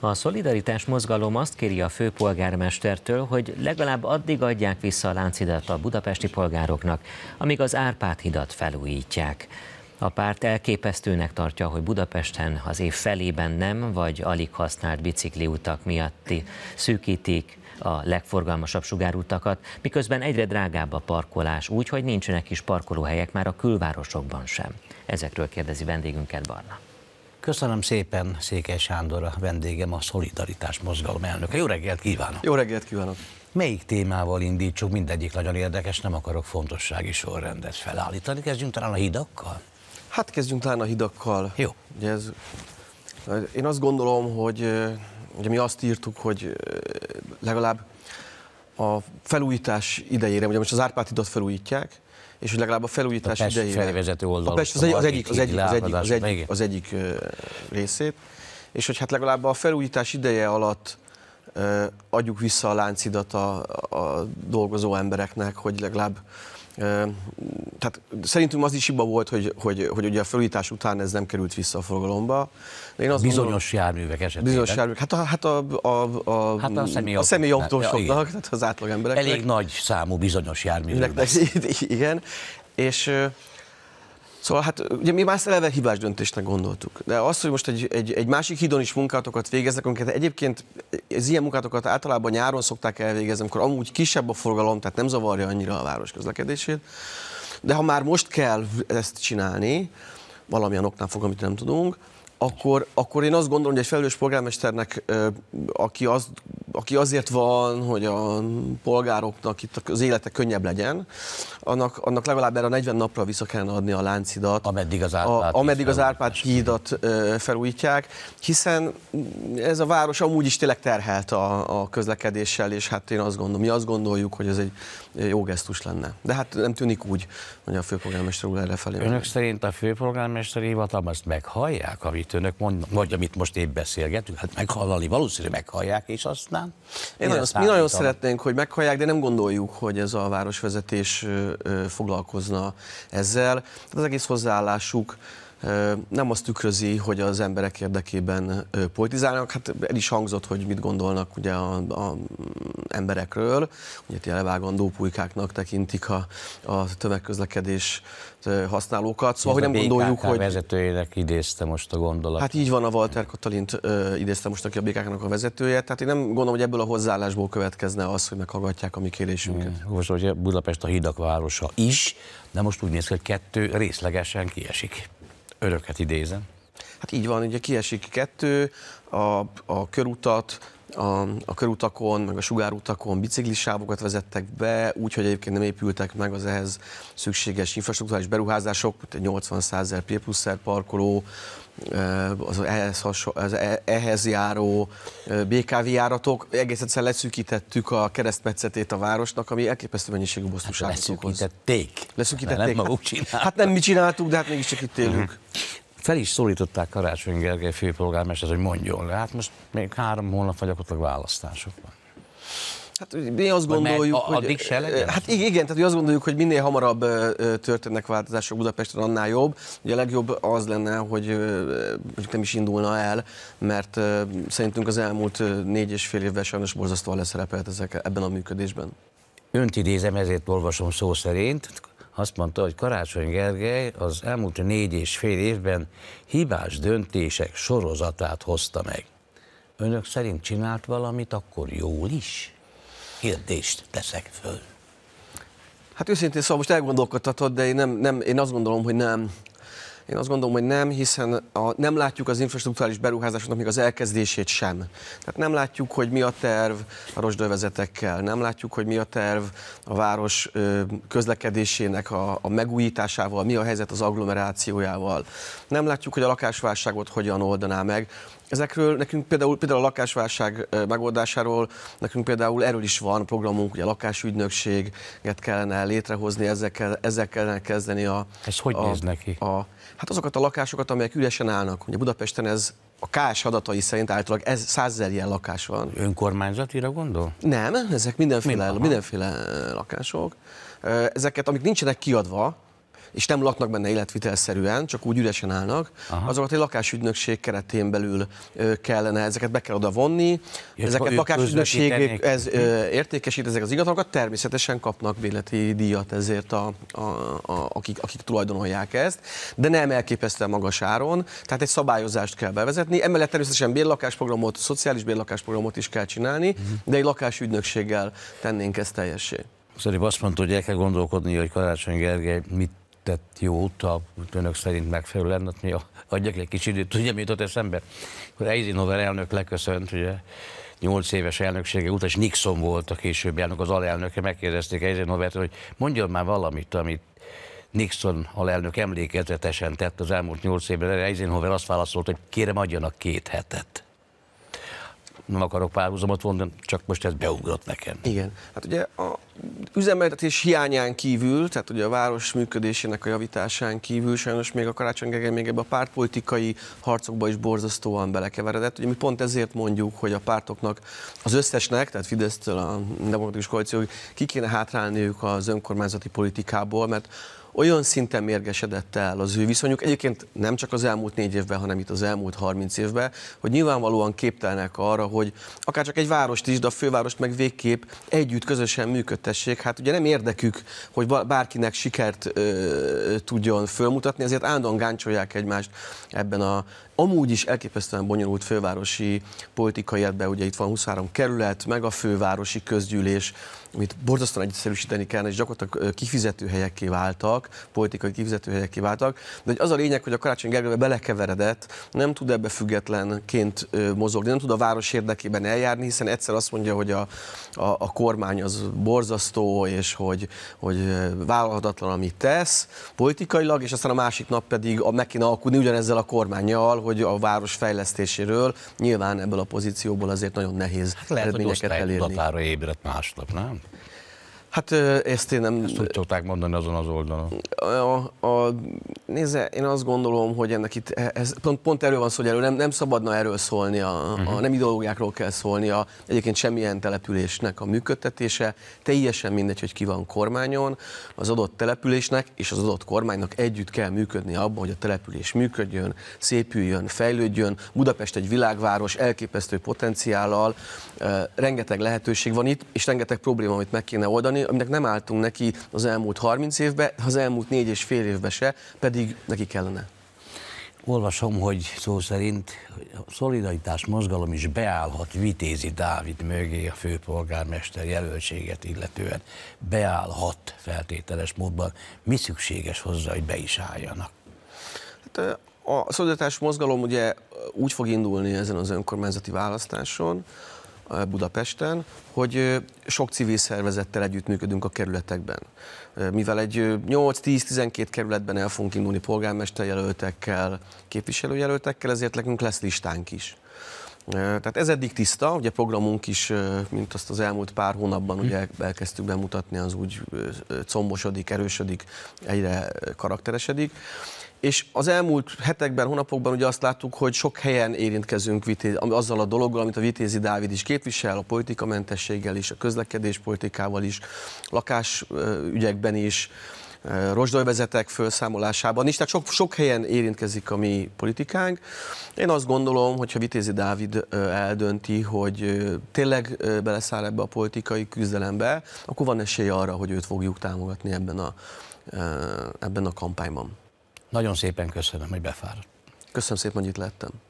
A Szolidaritás mozgalom azt kéri a főpolgármestertől, hogy legalább addig adják vissza a láncidat a budapesti polgároknak, amíg az Árpád hidat felújítják. A párt elképesztőnek tartja, hogy Budapesten az év felében nem vagy alig használt bicikliutak miatti szűkítik a legforgalmasabb sugárutakat, miközben egyre drágább a parkolás, úgy, hogy nincsenek is parkolóhelyek már a külvárosokban sem. Ezekről kérdezi vendégünket Barna. Köszönöm szépen Székely Sándor a vendégem, a Szolidaritás Mozgalom elnöke. Jó reggelt kívánok! Jó reggelt kívánok! Melyik témával indítsuk? Mindegyik nagyon érdekes, nem akarok fontossági sorrendet felállítani. Kezdjünk talán a hidakkal? Hát kezdjünk talán a hidakkal. Jó. Ugye ez, én azt gondolom, hogy eh, ugye mi azt írtuk, hogy eh, legalább a felújítás idejére, ugye most az hidat felújítják, és hogy legalább a felújítás a Pest idejére. Felvezető oldalon. A Pest az, egy, az, egyik, az, egyik, az, egyik, az, egyik, az egyik részét, és hogy hát legalább a felújítás ideje alatt adjuk vissza a láncidat a, a dolgozó embereknek, hogy legalább tehát szerintünk az is hiba volt, hogy, hogy, hogy ugye a felújítás után ez nem került vissza a forgalomba. De én azt bizonyos gondolom, járművek esetében. Bizonyos járművek. Hát a, hát a, a, a, hát a személyautósoknak, ja, tehát az átlag embereknek. Elég nagy számú bizonyos járművek. Igen, és Szóval hát ugye mi már eleve hibás döntésnek gondoltuk. De az, hogy most egy, egy, egy másik hídon is munkátokat végeznek, amiket egyébként az ilyen munkátokat általában nyáron szokták elvégezni, amikor amúgy kisebb a forgalom, tehát nem zavarja annyira a város közlekedését. De ha már most kell ezt csinálni, valamilyen oknál fogom, amit nem tudunk, akkor, akkor én azt gondolom, hogy egy felelős polgármesternek, aki, az, aki azért van, hogy a polgároknak itt az élete könnyebb legyen, annak, annak legalább erre a 40 napra vissza kellene adni a láncidat. Ameddig az Árpád, a, ameddig az Árpád hídat felújítják, hiszen ez a város amúgy is tényleg terhelt a, a közlekedéssel, és hát én azt gondolom, mi azt gondoljuk, hogy ez egy jó gesztus lenne. De hát nem tűnik úgy, hogy a főpolgármester úr erre felé. Önök szerint a főpolgármester hivatalban azt meghallják, amit amit önök mondnak, vagy amit most épp beszélgetünk, hát meghallani valószínűleg meghallják, és aztán... Én azt, mi nagyon szeretnénk, hogy meghallják, de nem gondoljuk, hogy ez a városvezetés foglalkozna ezzel. Az egész hozzáállásuk nem azt tükrözi, hogy az emberek érdekében politizálnak. Hát el is hangzott, hogy mit gondolnak ugye a, a emberekről. Ugye levágandó pulykáknak tekintik a, a tömegközlekedés használókat. Szóval, hogy nem gondoljuk, hogy... vezetőjének idézte most a gondolat. Hát így van, a Walter Katalint idézte most, aki a békáknak a vezetője. Tehát én nem gondolom, hogy ebből a hozzáállásból következne az, hogy meghallgatják a mi kérésünket. Hmm. Most, hogy Budapest a hidak városa is, de most úgy néz ki, hogy kettő részlegesen kiesik. Öröket idézem. Hát így van, ugye kiesik kettő, a, a körutat, a, a körutakon, meg a sugárutakon biciklisávokat vezettek be, úgyhogy egyébként nem épültek meg az ehhez szükséges infrastruktúrális beruházások, 80 ezer P pluszer parkoló, e, az ehhez, haso, az e, ehhez járó e, BKV járatok, egész egyszer leszűkítettük a keresztmetszetét a városnak, ami elképesztő mennyiségű hát bosszúságot hát Leszűkítették. Leszűkítették. Nem hát, Hát nem mi csináltuk, de hát mégiscsak itt élünk. Mhm fel is szólították Karácsony Gergely főpolgármester, hogy mondjon le. Hát most még három hónap vagy gyakorlatilag választások van. Hát mi azt gondoljuk, a, hogy... se legyen? Hát igen, tehát azt gondoljuk, hogy minél hamarabb történnek változások Budapesten, annál jobb. Ugye a legjobb az lenne, hogy mondjuk nem is indulna el, mert szerintünk az elmúlt négy és fél évben sajnos borzasztóan leszerepelt ezek ebben a működésben. Önt idézem, ezért olvasom szó szerint azt mondta, hogy Karácsony Gergely az elmúlt négy és fél évben hibás döntések sorozatát hozta meg. Önök szerint csinált valamit, akkor jól is? Kérdést teszek föl. Hát őszintén szóval most elgondolkodhatod, de én, nem, nem, én azt gondolom, hogy nem. Én azt gondolom, hogy nem, hiszen a, nem látjuk az infrastruktúrális beruházásoknak még az elkezdését sem. Tehát nem látjuk, hogy mi a terv a rozsdövezetekkel, nem látjuk, hogy mi a terv a város közlekedésének a, a megújításával, mi a helyzet az agglomerációjával. Nem látjuk, hogy a lakásválságot hogyan oldaná meg. Ezekről nekünk például, például a lakásválság megoldásáról, nekünk például erről is van programunk, ugye a lakásügynökséget kellene létrehozni, ezekkel, ezzel kellene kezdeni a... Ez hogy a, néz neki? A, hát azokat a lakásokat, amelyek üresen állnak. Ugye Budapesten ez a KS adatai szerint általában ez százezer ilyen lakás van. Önkormányzatira gondol? Nem, ezek mindenféle, Mind, mindenféle lakások. Ezeket, amik nincsenek kiadva, és nem laknak benne életvitelszerűen, csak úgy üresen állnak, Aha. azokat egy lakásügynökség keretén belül kellene, ezeket be kell oda vonni, ja, ezeket lakásügynökség ez, ö, értékesít, ezek az ingatlanokat természetesen kapnak véleti díjat ezért, a, a, a, akik, akik tulajdonolják ezt, de nem elképesztően magas áron, tehát egy szabályozást kell bevezetni, emellett természetesen bérlakásprogramot, szociális bérlakásprogramot is kell csinálni, uh-huh. de egy lakásügynökséggel tennénk ezt teljesé. Szerintem azt mondta, hogy el kell gondolkodni, hogy Karácsony Gergely mit tett jót, a önök szerint megfelelő lenne, hogy hát adjak egy kis időt, tudja, mi jutott eszembe? Akkor Eisenhower elnök leköszönt, ugye, nyolc éves elnöksége után, és Nixon volt a későbbi elnök, az alelnöke, megkérdezték Eisenhower-t, hogy mondjon már valamit, amit Nixon alelnök emlékezetesen tett az elmúlt nyolc évben, Eisenhower azt válaszolta, hogy kérem adjanak két hetet nem akarok párhuzamot vonni, csak most ez beugrott nekem. Igen, hát ugye a üzemeltetés hiányán kívül, tehát ugye a város működésének a javításán kívül sajnos még a Karácsony Gergely még ebbe a pártpolitikai harcokba is borzasztóan belekeveredett. Ugye mi pont ezért mondjuk, hogy a pártoknak az összesnek, tehát Fidesztől a demokratikus Koalíció, ki kéne hátrálniuk az önkormányzati politikából, mert olyan szinten mérgesedett el az ő viszonyuk, egyébként nem csak az elmúlt négy évben, hanem itt az elmúlt 30 évben, hogy nyilvánvalóan képtelnek arra, hogy akár csak egy várost is, de a fővárost meg végképp együtt közösen működtessék. Hát ugye nem érdekük, hogy bárkinek sikert ö, tudjon fölmutatni, ezért állandóan gáncsolják egymást ebben a, amúgy is elképesztően bonyolult fővárosi politikai életbe, ugye itt van 23 kerület, meg a fővárosi közgyűlés, amit borzasztóan egyszerűsíteni kell, és gyakorlatilag kifizetőhelyekké váltak, politikai kifizetőhelyekké váltak, de hogy az a lényeg, hogy a Karácsony Gergőbe belekeveredett, nem tud ebbe függetlenként mozogni, nem tud a város érdekében eljárni, hiszen egyszer azt mondja, hogy a, a, a kormány az borzasztó, és hogy, hogy vállalhatatlan, amit tesz politikailag, és aztán a másik nap pedig meg kéne alkudni ugyanezzel a kormányjal, hogy a város fejlesztéséről nyilván ebből a pozícióból azért nagyon nehéz hát lehet, eredményeket hogy elérni. Lehet, ébredt másnap, nem? Hát ezt én nem... Ezt úgy tudták mondani azon az oldalon? A, a, nézze, én azt gondolom, hogy ennek itt, e, ez, pont, pont erről van szó, hogy erről nem, nem szabadna erről szólni, a, uh-huh. a, mhm. nem ideológiákról kell szólni, a, egyébként semmilyen településnek a működtetése, teljesen mindegy, hogy ki van kormányon, az adott településnek és az adott kormánynak együtt kell működni abban, hogy a település működjön, szépüljön, fejlődjön. Budapest egy világváros elképesztő potenciállal, rengeteg lehetőség van itt, és rengeteg probléma, amit meg kéne oldani, csinálni, aminek nem álltunk neki az elmúlt 30 évben, az elmúlt négy és fél évben se, pedig neki kellene. Olvasom, hogy szó szerint a szolidaritás mozgalom is beállhat Vitézi Dávid mögé a főpolgármester jelöltséget illetően. Beállhat feltételes módban. Mi szükséges hozzá, hogy be is álljanak? Hát, a szolidaritás mozgalom ugye úgy fog indulni ezen az önkormányzati választáson, Budapesten, hogy sok civil szervezettel együttműködünk a kerületekben. Mivel egy 8-10-12 kerületben el fogunk indulni polgármesterjelöltekkel, képviselőjelöltekkel, ezért nekünk lesz listánk is. Tehát ez eddig tiszta, ugye programunk is, mint azt az elmúlt pár hónapban ugye elkezdtük bemutatni, az úgy combosodik, erősödik, egyre karakteresedik. És az elmúlt hetekben, hónapokban ugye azt láttuk, hogy sok helyen érintkezünk vitéz, azzal a dologgal, amit a Vitézi Dávid is képvisel, a politikamentességgel is, a közlekedéspolitikával is, lakásügyekben is, rozsdajvezetek felszámolásában is, tehát sok, sok helyen érintkezik a mi politikánk. Én azt gondolom, hogyha Vitézi Dávid eldönti, hogy tényleg beleszáll ebbe a politikai küzdelembe, akkor van esély arra, hogy őt fogjuk támogatni ebben a, ebben a kampányban. Nagyon szépen köszönöm, hogy befáradt. Köszönöm szépen, hogy itt lettem.